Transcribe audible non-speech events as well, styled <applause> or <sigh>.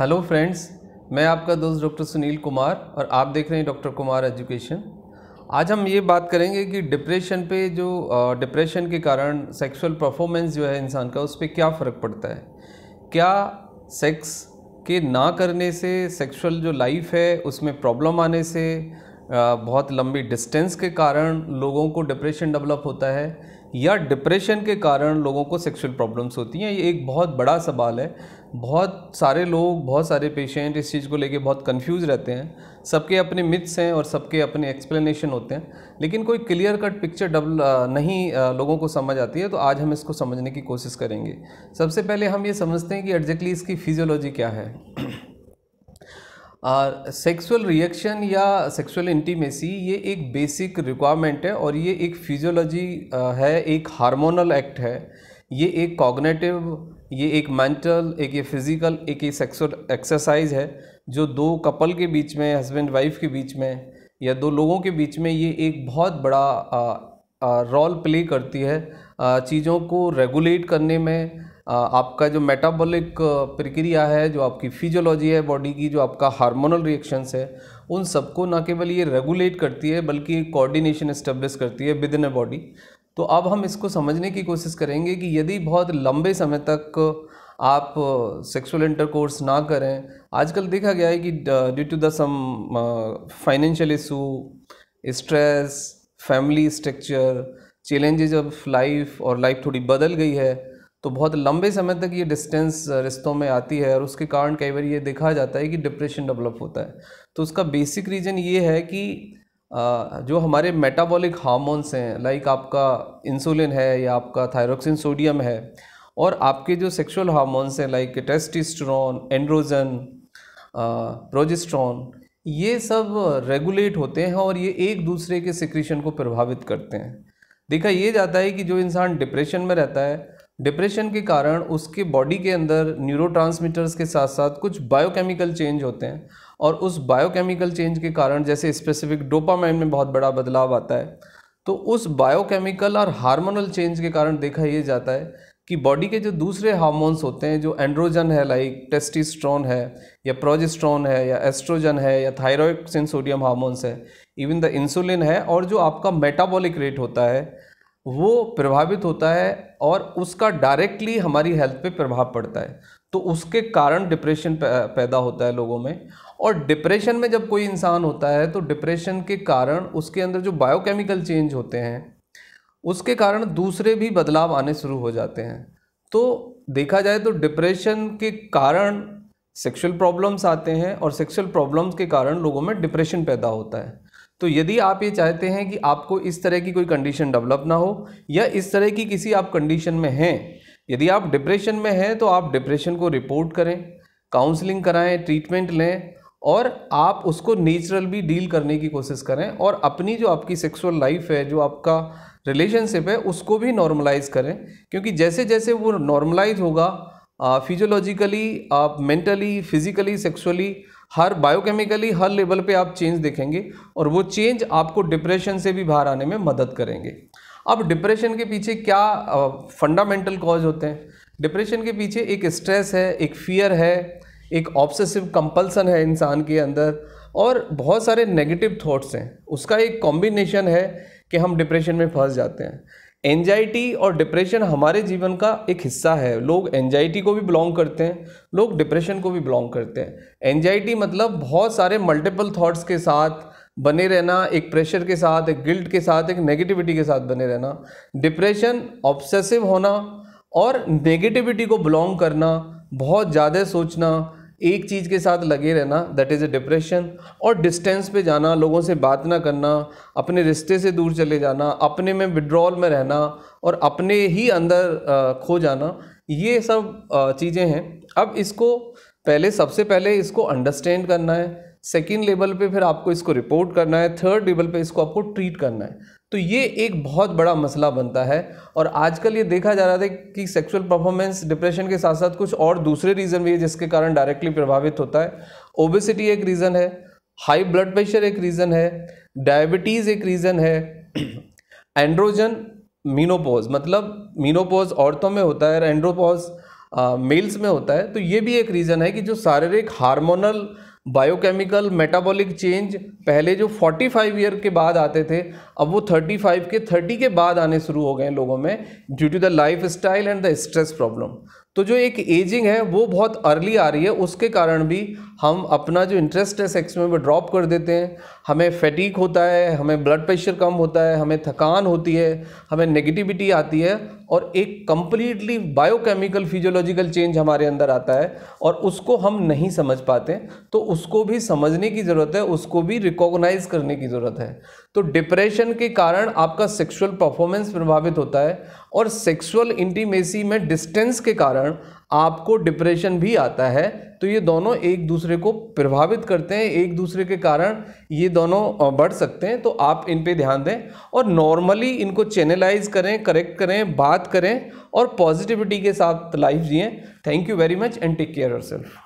hello friends मैं आपका दोस्त डॉक्टर सुनील कुमार और आप देख रहे हैं डॉक्टर कुमार एजुकेशन आज हम ये बात करेंगे कि डिप्रेशन पे जो डिप्रेशन के कारण सेक्सुअल परफॉर्मेंस जो है इंसान का उस पर क्या फ़र्क पड़ता है क्या सेक्स के ना करने से सेक्सुअल जो लाइफ है उसमें प्रॉब्लम आने से बहुत लंबी डिस्टेंस के कारण लोगों को डिप्रेशन डेवलप होता है या डिप्रेशन के कारण लोगों को सेक्सुअल प्रॉब्लम्स होती हैं ये एक बहुत बड़ा सवाल है बहुत सारे लोग बहुत सारे पेशेंट इस चीज़ को लेके बहुत कंफ्यूज रहते हैं सबके अपने मिथ्स हैं और सबके अपने एक्सप्लेनेशन होते हैं लेकिन कोई क्लियर कट पिक्चर डबल नहीं लोगों को समझ आती है तो आज हम इसको समझने की कोशिश करेंगे सबसे पहले हम ये समझते हैं कि एग्जैक्टली इसकी फिजियोलॉजी क्या है सेक्सुअल रिएक्शन या सेक्सुअल इंटीमेसी ये एक बेसिक रिक्वायरमेंट है और ये एक फिजियोलॉजी है एक हार्मोनल एक्ट है ये एक कॉग्नेटिव ये एक मेंटल एक ये फिज़िकल एक ये सेक्सुअल एक्सरसाइज है जो दो कपल के बीच में हस्बैंड वाइफ के बीच में या दो लोगों के बीच में ये एक बहुत बड़ा रोल प्ले करती है चीज़ों को रेगुलेट करने में आपका जो मेटाबॉलिक प्रक्रिया है जो आपकी फिजियोलॉजी है बॉडी की जो आपका हार्मोनल रिएक्शंस है उन सबको ना केवल ये रेगुलेट करती है बल्कि कोऑर्डिनेशन इस्टेब्लिश करती है विद इन अ बॉडी तो अब हम इसको समझने की कोशिश करेंगे कि यदि बहुत लंबे समय तक आप सेक्सुअल इंटरकोर्स ना करें आजकल देखा गया है कि due to the some financial issue stress family structure challenges of life और लाइफ थोड़ी बदल गई है तो बहुत लंबे समय तक ये डिस्टेंस रिश्तों में आती है और उसके कारण कई बार ये देखा जाता है कि डिप्रेशन डेवलप होता है तो उसका बेसिक रीज़न ये है कि जो हमारे मेटाबॉलिक हार्मोन्स हैं लाइक आपका इंसुलिन है या आपका थायरोक्सिन सोडियम है और आपके जो सेक्सुअल हार्मोन्स हैं लाइक टेस्टिस्ट्रॉन एंड्रोजन प्रोजिस्ट्रॉन ये सब रेगुलेट होते हैं और ये एक दूसरे के सिक्रीशन को प्रभावित करते हैं देखा ये जाता है कि जो इंसान डिप्रेशन में रहता है डिप्रेशन के कारण उसके बॉडी के अंदर न्यूरो के साथ साथ कुछ बायोकेमिकल चेंज होते हैं और उस बायोकेमिकल चेंज के कारण जैसे स्पेसिफिक डोपामाइन में बहुत बड़ा बदलाव आता है तो उस बायोकेमिकल और हार्मोनल चेंज के कारण देखा ये जाता है कि बॉडी के जो दूसरे हार्मोन्स होते हैं जो एंड्रोजन है लाइक टेस्टिस्ट्रॉन है या प्रोजेस्ट्रॉन है या एस्ट्रोजन है या थायरॉयड सोडियम हार्मोन्स है इवन द इंसुलिन है और जो आपका मेटाबॉलिक रेट होता है वो प्रभावित होता है और उसका डायरेक्टली हमारी हेल्थ पे प्रभाव पड़ता है तो उसके कारण डिप्रेशन पैदा होता है लोगों में और डिप्रेशन में जब कोई इंसान होता है तो डिप्रेशन के कारण उसके अंदर जो बायोकेमिकल चेंज होते हैं उसके कारण दूसरे भी बदलाव आने शुरू हो जाते हैं तो देखा जाए तो डिप्रेशन के कारण सेक्सुअल प्रॉब्लम्स आते हैं और सेक्सुअल प्रॉब्लम्स के कारण लोगों में डिप्रेशन पैदा होता है तो यदि आप ये चाहते हैं कि आपको इस तरह की कोई कंडीशन डेवलप ना हो या इस तरह की किसी आप कंडीशन में हैं यदि आप डिप्रेशन में हैं तो आप डिप्रेशन को रिपोर्ट करें काउंसलिंग कराएं ट्रीटमेंट लें और आप उसको नेचुरल भी डील करने की कोशिश करें और अपनी जो आपकी सेक्सुअल लाइफ है जो आपका रिलेशनशिप है उसको भी नॉर्मलाइज़ करें क्योंकि जैसे जैसे वो नॉर्मलाइज होगा फिजियोलॉजिकली आप मेंटली फिजिकली सेक्सुअली हर बायोकेमिकली हर लेवल पे आप चेंज देखेंगे और वो चेंज आपको डिप्रेशन से भी बाहर आने में मदद करेंगे अब डिप्रेशन के पीछे क्या फंडामेंटल कॉज होते हैं डिप्रेशन के पीछे एक स्ट्रेस है एक फियर है एक ऑब्सेसिव कंपल्सन है इंसान के अंदर और बहुत सारे नेगेटिव थॉट्स हैं उसका एक कॉम्बिनेशन है कि हम डिप्रेशन में फंस जाते हैं एंजाइटी और डिप्रेशन हमारे जीवन का एक हिस्सा है लोग एंजाइटी को भी बिलोंग करते हैं लोग डिप्रेशन को भी बिलोंग करते हैं एंजाइटी मतलब बहुत सारे मल्टीपल थॉट्स के साथ बने रहना एक प्रेशर के साथ एक गिल्ट के साथ एक नेगेटिविटी के साथ बने रहना डिप्रेशन ऑब्सेसिव होना और नेगेटिविटी को बिलोंग करना बहुत ज़्यादा सोचना एक चीज़ के साथ लगे रहना दैट इज़ अ डिप्रेशन और डिस्टेंस पे जाना लोगों से बात ना करना अपने रिश्ते से दूर चले जाना अपने में विड्रॉल में रहना और अपने ही अंदर खो जाना ये सब चीज़ें हैं अब इसको पहले सबसे पहले इसको अंडरस्टैंड करना है सेकेंड लेवल पे फिर आपको इसको रिपोर्ट करना है थर्ड लेवल पे इसको आपको ट्रीट करना है तो ये एक बहुत बड़ा मसला बनता है और आजकल ये देखा जा रहा था कि सेक्सुअल परफॉर्मेंस डिप्रेशन के साथ साथ कुछ और दूसरे रीज़न भी है जिसके कारण डायरेक्टली प्रभावित होता है ओबेसिटी एक रीज़न है हाई ब्लड प्रेशर एक रीज़न है डायबिटीज़ एक रीज़न है एंड्रोजन <clears throat> मीनोपोज मतलब मीनोपोज औरतों में होता है और एंड्रोपोज मेल्स में होता है तो ये भी एक रीज़न है कि जो शारीरिक हार्मोनल बायोकेमिकल मेटाबॉलिक चेंज पहले जो 45 ईयर के बाद आते थे अब वो 35 के 30 के बाद आने शुरू हो गए लोगों में due to the lifestyle and the stress problem तो जो एक एजिंग है वो बहुत अर्ली आ रही है उसके कारण भी हम अपना जो इंटरेस्ट है सेक्स में वो ड्रॉप कर देते हैं हमें फैटीक होता है हमें ब्लड प्रेशर कम होता है हमें थकान होती है हमें नेगेटिविटी आती है और एक कम्प्लीटली बायोकेमिकल फिजियोलॉजिकल चेंज हमारे अंदर आता है और उसको हम नहीं समझ पाते तो उसको भी समझने की ज़रूरत है उसको भी रिकॉग्नाइज करने की ज़रूरत है तो डिप्रेशन के कारण आपका सेक्सुअल परफॉर्मेंस प्रभावित होता है और सेक्सुअल इंटीमेसी में डिस्टेंस के कारण आपको डिप्रेशन भी आता है तो ये दोनों एक दूसरे को प्रभावित करते हैं एक दूसरे के कारण ये दोनों बढ़ सकते हैं तो आप इन पे ध्यान दें और नॉर्मली इनको चैनलाइज करें करेक्ट करें बात करें और पॉजिटिविटी के साथ लाइफ जिए thank you very much and take care your self